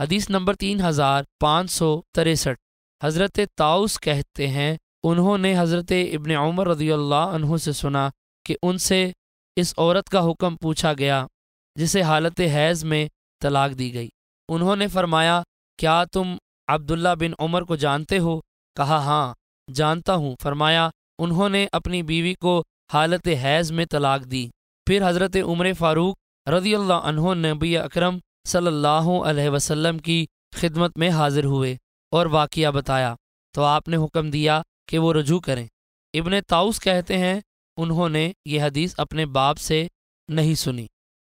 हदीस नंबर तीन हजार पाँच सौ तिरसठ हज़रत ताउस कहते हैं उन्होंने हज़रत इबन उमर रजी अल्लाह से सुना कि उनसे इस औरत का हुक्म पूछा गया जिसे हालत हैज़ में तलाक दी गई उन्होंने फरमाया क्या तुम अब्दुल्ला बिन उमर को जानते हो कहा हाँ जानता हूँ फरमाया उन्होंने अपनी बीवी को हालत हैज़ में तलाक दी फिर हज़रत उमर फ़ारूक रजी अल्लाह ने नबी अक्रम सल्लल्लाहु अलैहि वसल्लम की खिदमत में हाजिर हुए और वाक़ बताया तो आपने हुक्म दिया कि वो रजू करें इबन ताउस कहते हैं उन्होंने ये हदीस अपने बाप से नहीं सुनी